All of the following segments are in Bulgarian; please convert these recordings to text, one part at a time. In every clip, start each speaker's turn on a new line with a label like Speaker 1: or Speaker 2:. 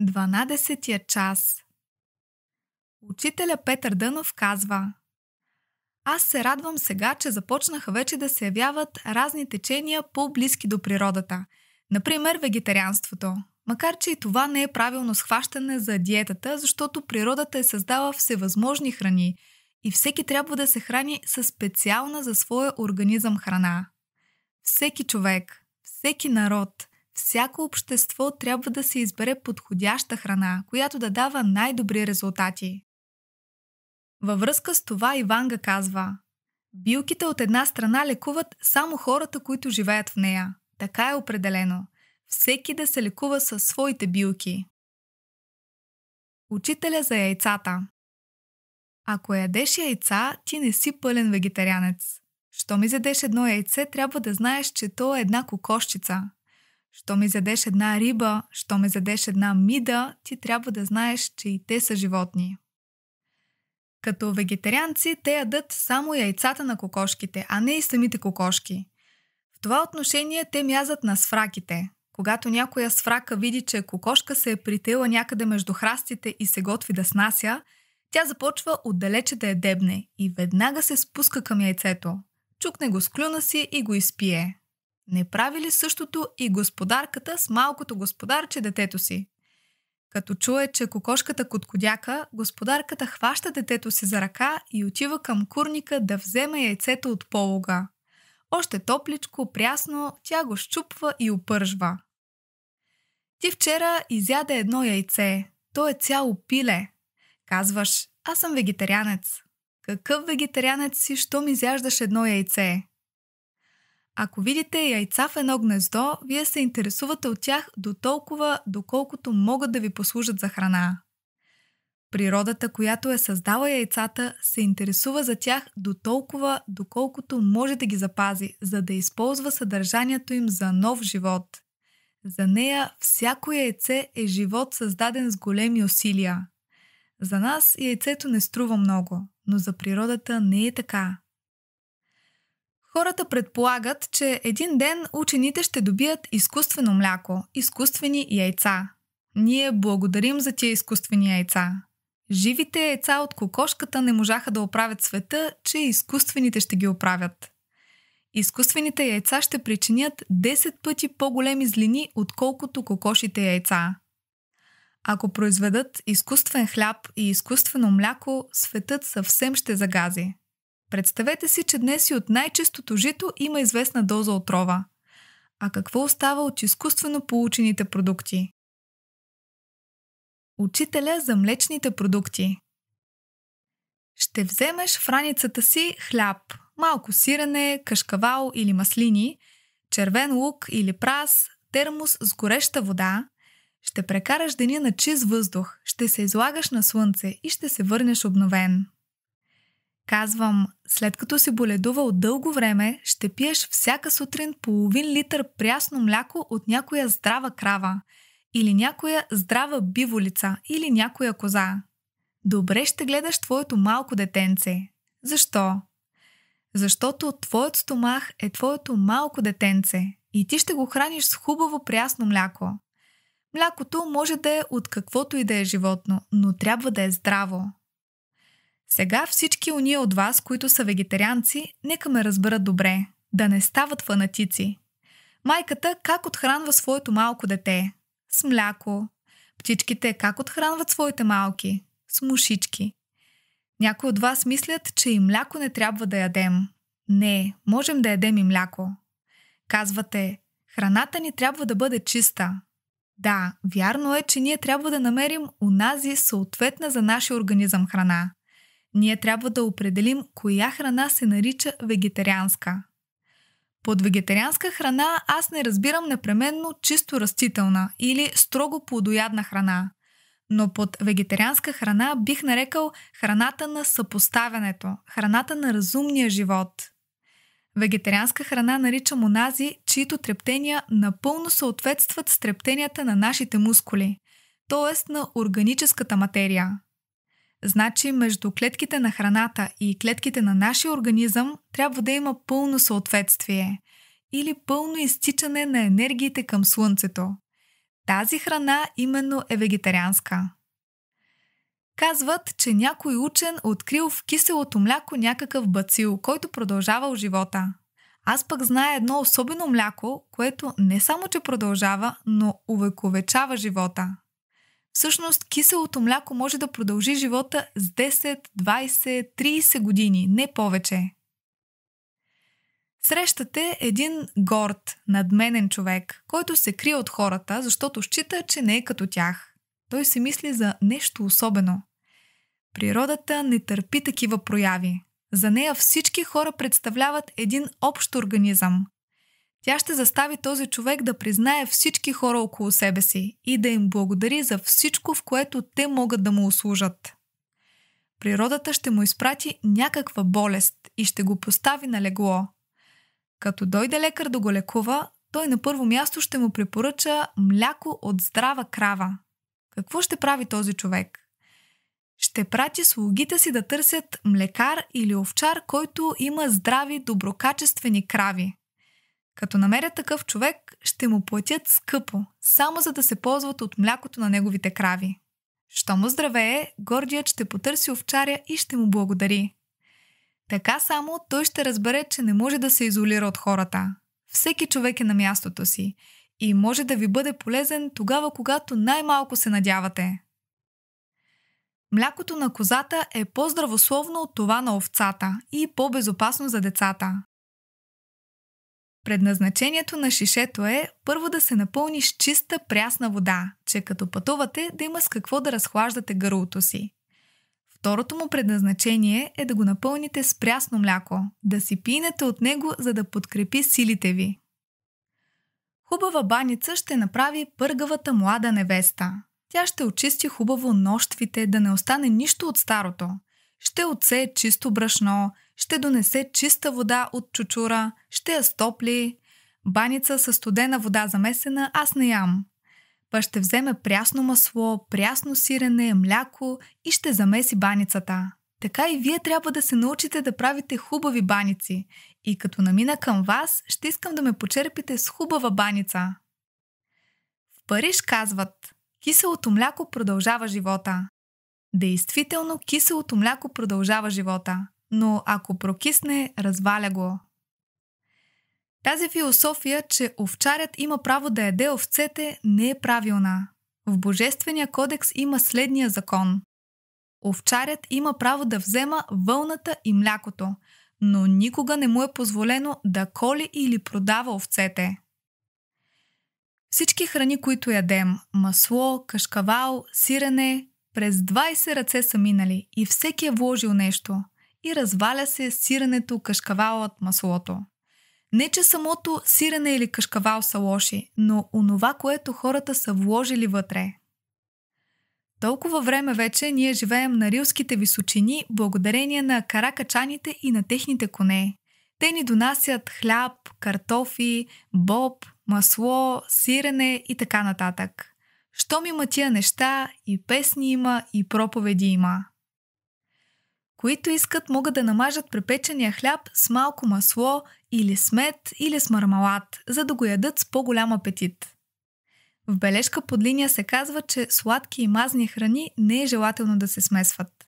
Speaker 1: 12 час Учителя Петър Дънов казва Аз се радвам сега, че започнаха вече да се явяват разни течения по-близки до природата. Например, вегетарианството. Макар, че и това не е правилно схващане за диетата, защото природата е създала всевъзможни храни и всеки трябва да се храни със специална за своя организъм храна. Всеки човек, всеки народ – Всяко общество трябва да се избере подходяща храна, която да дава най-добри резултати. Във връзка с това Иванга казва Билките от една страна лекуват само хората, които живеят в нея. Така е определено. Всеки да се лекува със своите билки. Учителя за яйцата Ако ядеш яйца, ти не си пълен вегетарианец. Щом изядеш едно яйце, трябва да знаеш, че то е една кокошчица – Що ми задеш една риба, що ме задеш една мида, ти трябва да знаеш, че и те са животни. Като вегетарианци, те ядат само яйцата на кокошките, а не и самите кокошки. В това отношение те мязат на сфраките. Когато някоя сфрака види, че кокошка се е притела някъде между храстите и се готви да снася, тя започва отдалече да я дебне и веднага се спуска към яйцето. Чукне го с клюна си и го изпие. Не прави ли същото и господарката с малкото господарче детето си? Като чуе, че кокошката коткодяка, господарката хваща детето си за ръка и отива към курника да вземе яйцето от полога. Още топличко, прясно, тя го щупва и опържва. Ти вчера изяде едно яйце. То е цяло пиле. Казваш, аз съм вегетарианец. Какъв вегетарианец си, що ми изяждаш едно яйце? Ако видите яйца в едно гнездо, вие се интересувате от тях до толкова, доколкото могат да ви послужат за храна. Природата, която е създала яйцата, се интересува за тях до толкова, доколкото може да ги запази, за да използва съдържанието им за нов живот. За нея всяко яйце е живот създаден с големи усилия. За нас яйцето не струва много, но за природата не е така. Хората предполагат, че един ден учените ще добият изкуствено мляко, изкуствени яйца. Ние благодарим за тия изкуствени яйца. Живите яйца от кокошката не можаха да оправят света, че изкуствените ще ги оправят. Изкуствените яйца ще причинят 10 пъти по-големи злини, отколкото кокошите яйца. Ако произведат изкуствен хляб и изкуствено мляко, светът съвсем ще загази. Представете си, че днес и от най-чистото жито има известна доза отрова. А какво остава от изкуствено получените продукти? Учителя за млечните продукти. Ще вземеш в раницата си хляб, малко сирене, кашкавал или маслини, червен лук или прас, термос с гореща вода, ще прекараш деня на чист въздух, ще се излагаш на слънце и ще се върнеш обновен. Казвам, след като си боледувал дълго време, ще пиеш всяка сутрин половин литър прясно мляко от някоя здрава крава или някоя здрава биволица или някоя коза. Добре ще гледаш твоето малко детенце. Защо? Защото твоят стомах е твоето малко детенце и ти ще го храниш с хубаво прясно мляко. Млякото може да е от каквото и да е животно, но трябва да е здраво. Сега всички уния от вас, които са вегетарианци, нека ме разберат добре. Да не стават фанатици. Майката как отхранва своето малко дете? С мляко. Птичките как отхранват своите малки? С мушички. Някои от вас мислят, че и мляко не трябва да ядем. Не, можем да ядем и мляко. Казвате, храната ни трябва да бъде чиста. Да, вярно е, че ние трябва да намерим унази съответна за нашия организъм храна – ние трябва да определим коя храна се нарича вегетарианска. Под вегетарианска храна аз не разбирам непременно чисто растителна или строго плодоядна храна. Но под вегетарианска храна бих нарекал храната на съпоставянето, храната на разумния живот. Вегетарианска храна наричам онази, чието трептения напълно съответстват с трептенията на нашите мускули, т.е. на органическата материя – Значи между клетките на храната и клетките на нашия организъм трябва да има пълно съответствие или пълно изтичане на енергиите към Слънцето. Тази храна именно е вегетарианска. Казват, че някой учен открил в киселото мляко някакъв бацил, който продължавал живота. Аз пък зная едно особено мляко, което не само, че продължава, но увековечава живота – Всъщност киселото мляко може да продължи живота с 10, 20, 30 години, не повече. Срещате един горд, надменен човек, който се крие от хората, защото счита, че не е като тях. Той се мисли за нещо особено. Природата не търпи такива прояви. За нея всички хора представляват един общ организъм. Тя ще застави този човек да признае всички хора около себе си и да им благодари за всичко, в което те могат да му услужат. Природата ще му изпрати някаква болест и ще го постави на легло. Като дойде лекар да го лекува, той на първо място ще му препоръча мляко от здрава крава. Какво ще прави този човек? Ще прати слугите си да търсят млекар или овчар, който има здрави, доброкачествени крави. Като намерят такъв човек, ще му платят скъпо, само за да се ползват от млякото на неговите крави. Що му здравее, гордият ще потърси овчаря и ще му благодари. Така само той ще разбере, че не може да се изолира от хората. Всеки човек е на мястото си и може да ви бъде полезен тогава, когато най-малко се надявате. Млякото на козата е по-здравословно от това на овцата и по-безопасно за децата. Предназначението на шишето е първо да се напълни с чиста прясна вода, че като пътувате да има с какво да разхлаждате гърлото си. Второто му предназначение е да го напълните с прясно мляко, да си пинете от него, за да подкрепи силите ви. Хубава баница ще направи пъргавата млада невеста. Тя ще очисти хубаво нощвите, да не остане нищо от старото, ще отсе чисто брашно, ще донесе чиста вода от чучура, ще я стопли. Баница със студена вода замесена аз не ям. Па ще вземе прясно масло, прясно сирене, мляко и ще замеси баницата. Така и вие трябва да се научите да правите хубави баници. И като намина към вас, ще искам да ме почерпите с хубава баница. В Париж казват – киселото мляко продължава живота. Действително киселото мляко продължава живота, но ако прокисне, разваля го. Тази философия, че овчарят има право да яде овцете, не е правилна. В Божествения кодекс има следния закон. Овчарят има право да взема вълната и млякото, но никога не му е позволено да коли или продава овцете. Всички храни, които ядем – масло, кашкавал, сирене, през 20 ръце са минали и всеки е вложил нещо. И разваля се сирането кашкавал от маслото. Не, че самото сирене или кашкавал са лоши, но онова, което хората са вложили вътре. Толкова време вече ние живеем на рилските височини благодарение на каракачаните и на техните коне. Те ни донасят хляб, картофи, боб, масло, сирене и така нататък. Щом има тия неща, и песни има, и проповеди има. Които искат могат да намажат препечения хляб с малко масло или с мед или с мармалад, за да го ядат с по-голям апетит. В бележка под линия се казва, че сладки и мазни храни не е желателно да се смесват.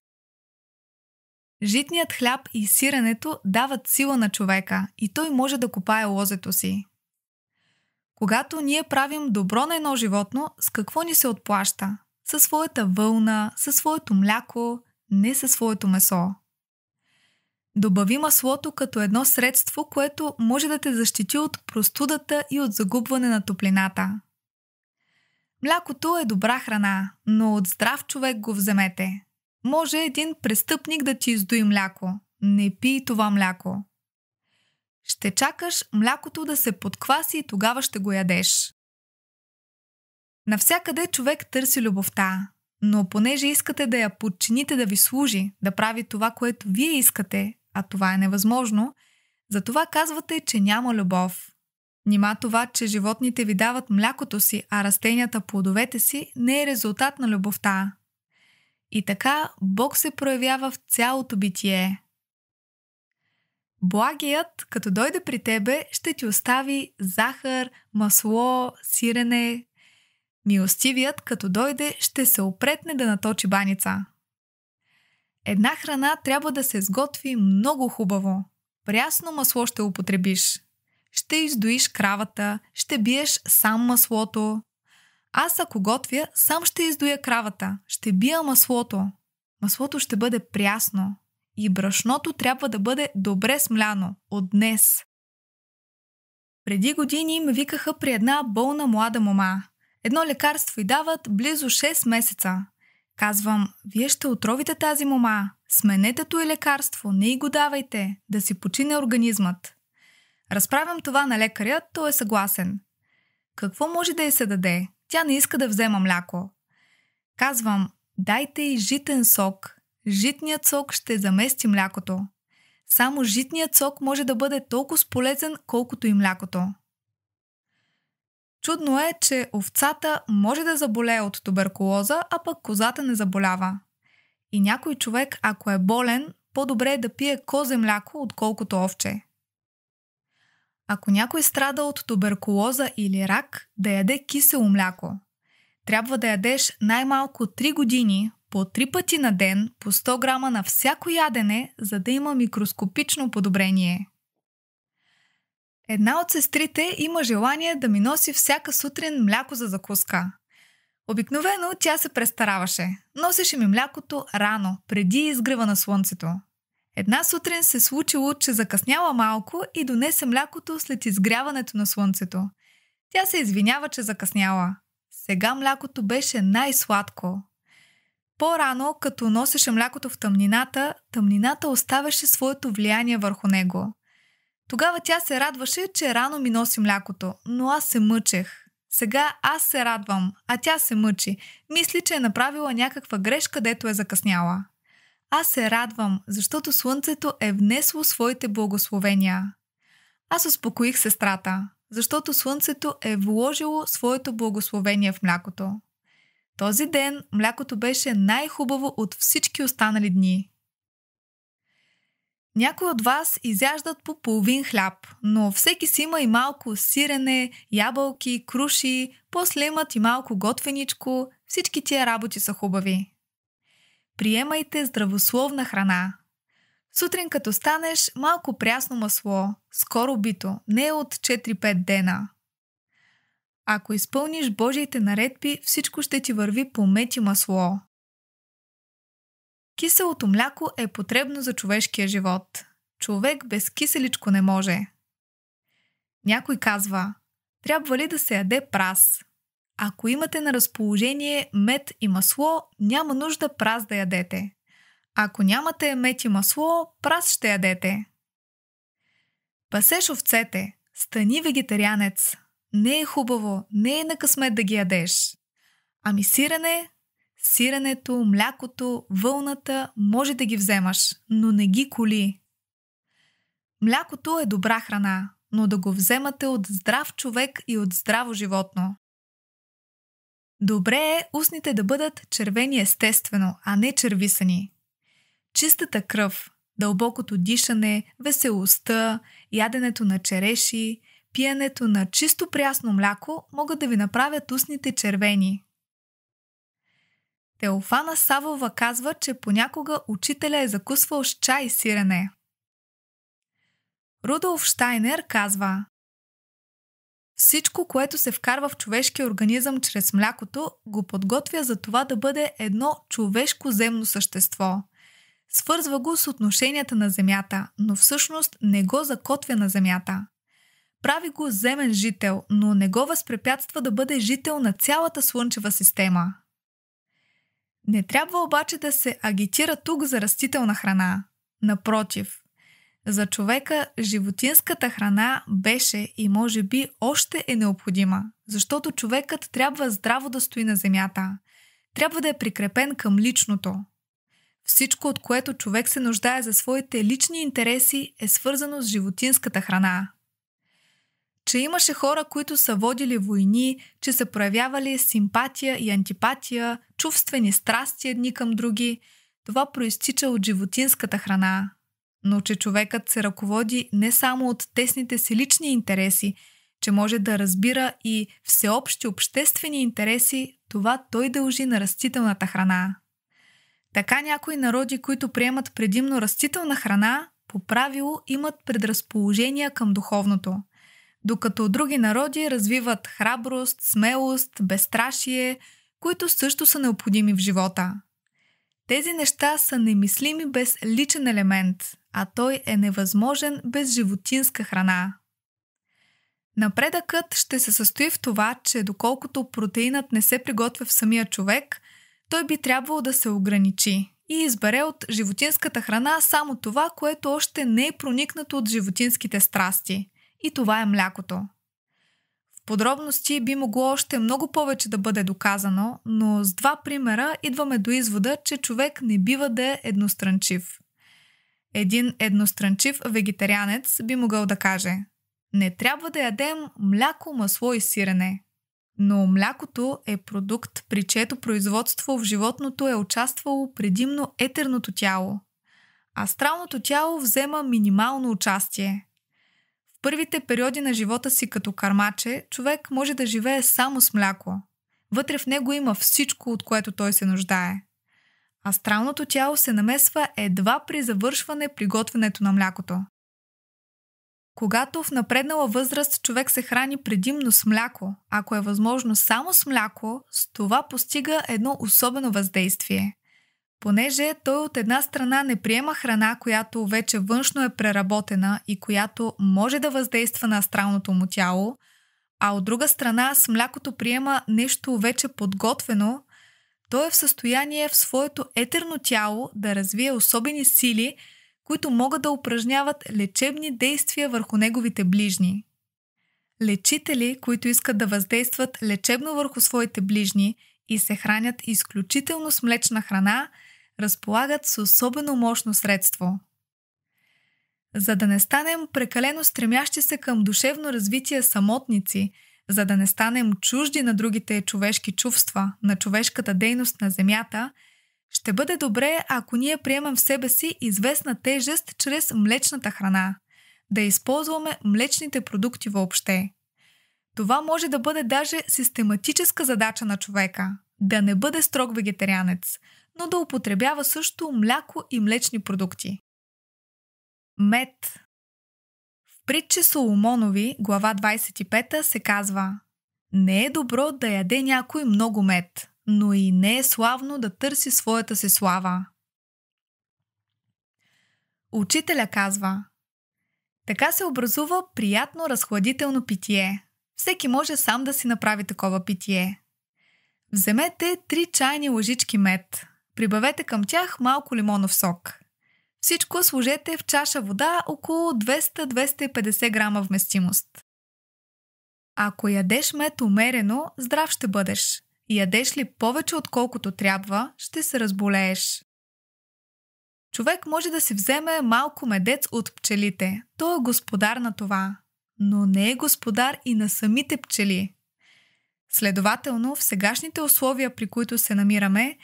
Speaker 1: Житният хляб и сирането дават сила на човека и той може да копае лозето си. Когато ние правим добро на едно животно, с какво ни се отплаща? Със своята вълна, със своето мляко, не със своето месо. Добави маслото като едно средство, което може да те защити от простудата и от загубване на топлината. Млякото е добра храна, но от здрав човек го вземете. Може един престъпник да ти издуи мляко. Не пий това мляко. Ще чакаш млякото да се подкваси и тогава ще го ядеш. Навсякъде човек търси любовта, но понеже искате да я подчините да ви служи, да прави това, което вие искате, а това е невъзможно, затова казвате, че няма любов. Нима това, че животните ви дават млякото си, а растенията плодовете си, не е резултат на любовта. И така Бог се проявява в цялото битие, Благият, като дойде при тебе, ще ти остави захар, масло, сирене. Милостивият, като дойде, ще се опретне да наточи баница. Една храна трябва да се сготви много хубаво. Прясно масло ще употребиш. Ще издоиш кравата, ще биеш сам маслото. Аз ако готвя, сам ще издоя кравата, ще бия маслото. Маслото ще бъде прясно, и брашното трябва да бъде добре смляно от днес. Преди години ме викаха при една болна млада мома. Едно лекарство и дават близо 6 месеца. Казвам, вие ще отровите тази мома. Сменете то и лекарство, не й го давайте, да си почине организмът. Разправям това на лекаря, той е съгласен. Какво може да й се даде? Тя не иска да взема мляко. Казвам, дайте и житен сок, Житният сок ще замести млякото. Само житният сок може да бъде толкова полезен, колкото и млякото. Чудно е, че овцата може да заболее от туберкулоза, а пък козата не заболява. И някой човек, ако е болен, по-добре е да пие козе мляко, отколкото овче. Ако някой страда от туберкулоза или рак, да яде кисело мляко. Трябва да ядеш най-малко 3 години по три пъти на ден, по 100 грама на всяко ядене, за да има микроскопично подобрение. Една от сестрите има желание да ми носи всяка сутрин мляко за закуска. Обикновено тя се престараваше. Носеше ми млякото рано, преди изгрева на слънцето. Една сутрин се е случило, че закъсняла малко и донесе млякото след изгряването на слънцето. Тя се извинява, че закъсняла. Сега млякото беше най-сладко, по-рано, като носеше млякото в тъмнината, тъмнината оставяше своето влияние върху него. Тогава тя се радваше, че рано ми носи млякото, но аз се мъчех. Сега аз се радвам, а тя се мъчи. Мисли, че е направила някаква грешка, дето е закъсняла. Аз се радвам, защото слънцето е внесло своите благословения. Аз успокоих сестрата, защото слънцето е вложило своето благословение в млякото. Този ден млякото беше най-хубаво от всички останали дни. Някои от вас изяждат по половин хляб, но всеки си има и малко сирене, ябълки, круши, после имат и малко готвеничко. Всички тия работи са хубави. Приемайте здравословна храна. Сутрин като станеш, малко прясно масло, скоро бито, не от 4-5 дена – ако изпълниш Божиите наредби, всичко ще ти върви по мет и масло. Киселото мляко е потребно за човешкия живот. Човек без киселичко не може. Някой казва, трябва ли да се яде праз? Ако имате на разположение мед и масло, няма нужда праз да ядете. Ако нямате мед и масло, праз ще ядете. Пасеш овцете, стани вегетарианец, не е хубаво, не е на късмет да ги ядеш. Ами сирене, сиренето, млякото, вълната може да ги вземаш, но не ги коли. Млякото е добра храна, но да го вземате от здрав човек и от здраво животно. Добре е устните да бъдат червени естествено, а не червисани. Чистата кръв, дълбокото дишане, веселостта, яденето на череши, пиенето на чисто прясно мляко могат да ви направят устните червени. Теофана Савова казва, че понякога учителя е закусвал с чай и сирене. Рудолф Штайнер казва Всичко, което се вкарва в човешкия организъм чрез млякото, го подготвя за това да бъде едно човешко земно същество. Свързва го с отношенията на Земята, но всъщност не го закотвя на Земята. Прави го земен жител, но не го възпрепятства да бъде жител на цялата Слънчева система. Не трябва обаче да се агитира тук за растителна храна. Напротив, за човека животинската храна беше и може би още е необходима, защото човекът трябва здраво да стои на земята. Трябва да е прикрепен към личното. Всичко, от което човек се нуждае за своите лични интереси, е свързано с животинската храна че имаше хора, които са водили войни, че са проявявали симпатия и антипатия, чувствени страсти едни към други. Това проистича от животинската храна. Но че човекът се ръководи не само от тесните си лични интереси, че може да разбира и всеобщи обществени интереси, това той дължи на растителната храна. Така някои народи, които приемат предимно растителна храна, по правило имат предразположения към духовното – докато други народи развиват храброст, смелост, безстрашие, които също са необходими в живота. Тези неща са немислими без личен елемент, а той е невъзможен без животинска храна. Напредъкът ще се състои в това, че доколкото протеинът не се приготвя в самия човек, той би трябвало да се ограничи и избере от животинската храна само това, което още не е проникнато от животинските страсти – и това е млякото. В подробности би могло още много повече да бъде доказано, но с два примера идваме до извода, че човек не бива да е едностранчив. Един едностранчив вегетарианец би могъл да каже не трябва да ядем мляко, масло и сирене. Но млякото е продукт, при чието производство в животното е участвало предимно етерното тяло. Астралното тяло взема минимално участие. В първите периоди на живота си като кармаче, човек може да живее само с мляко. Вътре в него има всичко, от което той се нуждае. Астралното тяло се намесва едва при завършване приготвянето на млякото. Когато в напреднала възраст човек се храни предимно с мляко, ако е възможно само с мляко, с това постига едно особено въздействие понеже той от една страна не приема храна, която вече външно е преработена и която може да въздейства на астралното му тяло, а от друга страна с млякото приема нещо вече подготвено, той е в състояние в своето етерно тяло да развие особени сили, които могат да упражняват лечебни действия върху неговите ближни. Лечители, които искат да въздействат лечебно върху своите ближни и се хранят изключително с млечна храна – разполагат с особено мощно средство. За да не станем прекалено стремящи се към душевно развитие самотници, за да не станем чужди на другите човешки чувства, на човешката дейност на Земята, ще бъде добре, ако ние приемем в себе си известна тежест чрез млечната храна, да използваме млечните продукти въобще. Това може да бъде даже систематическа задача на човека да не бъде строг вегетарианец – но да употребява също мляко и млечни продукти. Мед В притче Соломонови, глава 25, се казва Не е добро да яде някой много мед, но и не е славно да търси своята се слава. Учителя казва Така се образува приятно разхладително питие. Всеки може сам да си направи такова питие. Вземете 3 чайни лъжички мед, Прибавете към тях малко лимонов сок. Всичко сложете в чаша вода около 200-250 грама вместимост. Ако ядеш мед умерено, здрав ще бъдеш. Ядеш ли повече отколкото трябва, ще се разболееш. Човек може да си вземе малко медец от пчелите. Той е господар на това. Но не е господар и на самите пчели. Следователно, в сегашните условия, при които се намираме,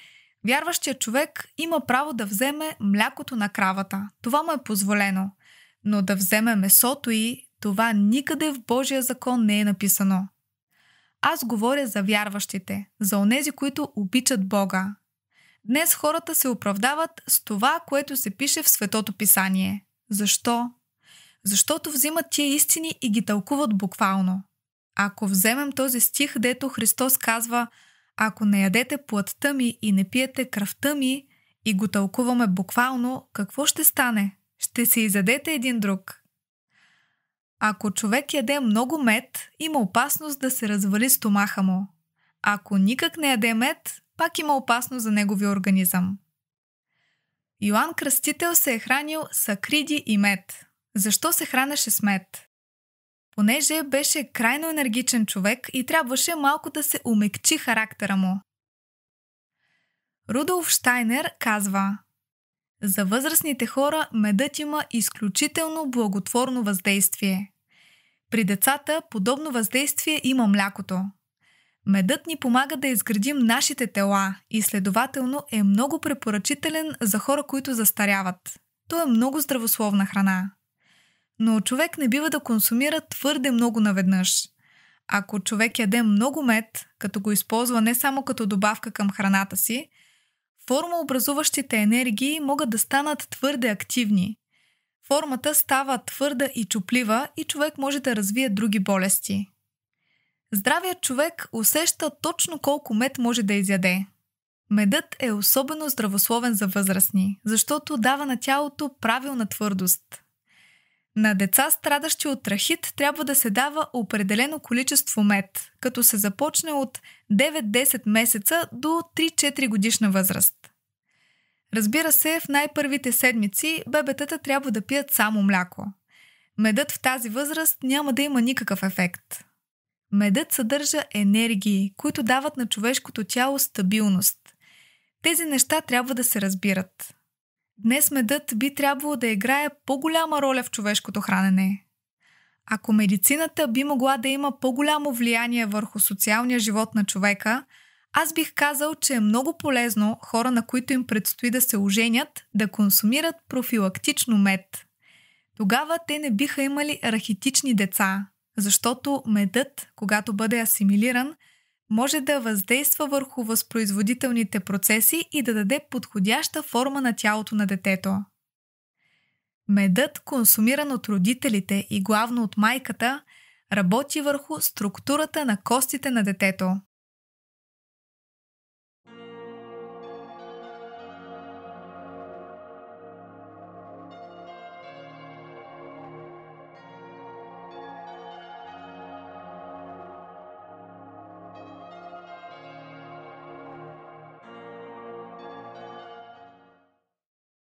Speaker 1: Вярващия човек има право да вземе млякото на кравата. Това му е позволено. Но да вземе месото и, това никъде в Божия закон не е написано. Аз говоря за вярващите, за онези, които обичат Бога. Днес хората се оправдават с това, което се пише в Светото Писание. Защо? Защото взимат тия истини и ги тълкуват буквално. Ако вземем този стих, дето Христос казва – ако не ядете плътта ми и не пиете кръвта ми и го тълкуваме буквално, какво ще стане? Ще се изядете един друг. Ако човек яде много мед, има опасност да се развали стомаха му. Ако никак не яде мед, пак има опасност за неговия организъм. Йоанн Кръстител се е хранил с акриди и мед. Защо се хранеше с мед? понеже беше крайно енергичен човек и трябваше малко да се умекчи характера му. Рудолф Штайнер казва За възрастните хора медът има изключително благотворно въздействие. При децата подобно въздействие има млякото. Медът ни помага да изградим нашите тела и следователно е много препоръчителен за хора, които застаряват. То е много здравословна храна но човек не бива да консумира твърде много наведнъж. Ако човек яде много мед, като го използва не само като добавка към храната си, формообразуващите енергии могат да станат твърде активни. Формата става твърда и чуплива и човек може да развие други болести. Здравият човек усеща точно колко мед може да изяде. Медът е особено здравословен за възрастни, защото дава на тялото правилна твърдост – на деца, страдащи от рахит, трябва да се дава определено количество мед, като се започне от 9-10 месеца до 3-4 годишна възраст. Разбира се, в най-първите седмици бебетата трябва да пият само мляко. Медът в тази възраст няма да има никакъв ефект. Медът съдържа енергии, които дават на човешкото тяло стабилност. Тези неща трябва да се разбират. Днес медът би трябвало да играе по-голяма роля в човешкото хранене. Ако медицината би могла да има по-голямо влияние върху социалния живот на човека, аз бих казал, че е много полезно хора, на които им предстои да се оженят, да консумират профилактично мед. Тогава те не биха имали рахитични деца, защото медът, когато бъде асимилиран, може да въздейства върху възпроизводителните процеси и да даде подходяща форма на тялото на детето. Медът, консумиран от родителите и главно от майката, работи върху структурата на костите на детето.